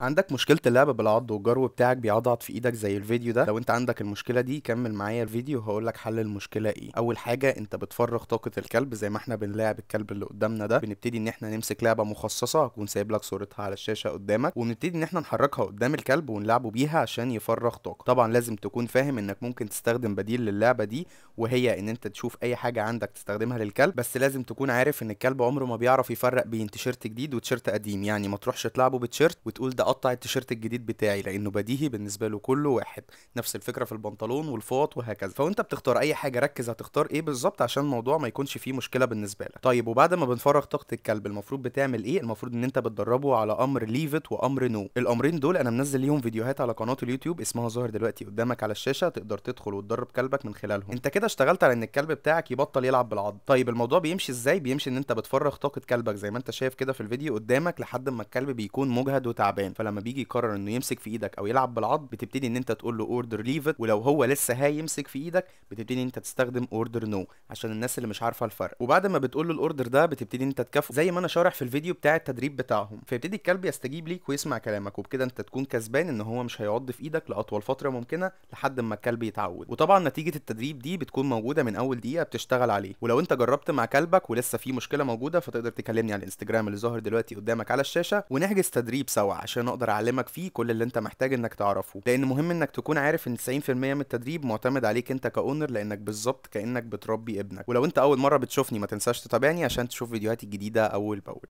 عندك مشكله اللعب بالعض والجرو بتاعك بيعضعض في ايدك زي الفيديو ده لو انت عندك المشكله دي كمل معايا الفيديو وهقول لك حل المشكله ايه اول حاجه انت بتفرغ طاقه الكلب زي ما احنا بنلاعب الكلب اللي قدامنا ده بنبتدي ان احنا نمسك لعبه مخصصه هكون سايب لك صورتها على الشاشه قدامك وبنبتدي ان احنا نحركها قدام الكلب ونلعبه بيها عشان يفرغ طاقه طبعا لازم تكون فاهم انك ممكن تستخدم بديل للعبه دي وهي ان انت تشوف اي حاجه عندك تستخدمها للكلب بس لازم تكون عارف ان الكلب عمره ما بيعرف يفرق بين تيشيرت جديد وتيشيرت قديم يعني ما تروحش تلعبه بتيشيرت وتقول ده اقطع التيشيرت الجديد بتاعي لانه بديهي بالنسبه له كله واحد نفس الفكره في البنطلون والفوط وهكذا فوانت بتختار اي حاجه ركز هتختار ايه بالظبط عشان الموضوع ما يكونش فيه مشكله بالنسبه لك طيب وبعد ما بنفرغ طاقه الكلب المفروض بتعمل ايه المفروض ان انت بتدربه على امر ليفت وامر نو الامرين دول انا منزل ليهم فيديوهات على قناه اليوتيوب اسمها ظاهر دلوقتي قدامك على الشاشه تقدر تدخل وتدرب كلبك من خلالهم انت كده اشتغلت على ان الكلب بتاعك يبطل يلعب بالعض طيب الموضوع بيمشي ازاي بيمشي ان انت بتفرغ طاقه كلبك زي ما انت شايف كده في الفيديو قدامك لحد ما الكلب بيكون مجهد وتعبان فلما بيجي يقرر انه يمسك في ايدك او يلعب بالعض بتبتدي ان انت تقول له اوردر ليف ولو هو لسه هيمسك في ايدك بتبتدي ان انت تستخدم اوردر نو عشان الناس اللي مش عارفه الفرق وبعد ما بتقول له الاوردر ده بتبتدي ان انت تكافئه زي ما انا شارح في الفيديو بتاع التدريب بتاعهم فيبتدي الكلب يستجيب ليك ويسمع كلامك وبكده انت تكون كسبان ان هو مش هيعض في ايدك لاطول فتره ممكنه لحد ما الكلب يتعود وطبعا نتيجه التدريب دي بتكون موجوده من اول دقيقه بتشتغل عليه ولو انت جربت مع كلبك ولسه في مشكله موجوده فتقدر تكلمني على الانستجرام اللي ظاهر دلوقتي قدامك على الشاشه ونحجز تدريب سوا عشان اقدر اعلمك فيه كل اللي انت محتاج انك تعرفه لان مهم انك تكون عارف ان 90% من التدريب معتمد عليك انت كاونر لانك بالظبط كانك بتربي ابنك ولو انت اول مره بتشوفني ما تنساش تتابعني عشان تشوف فيديوهاتي الجديده اول باول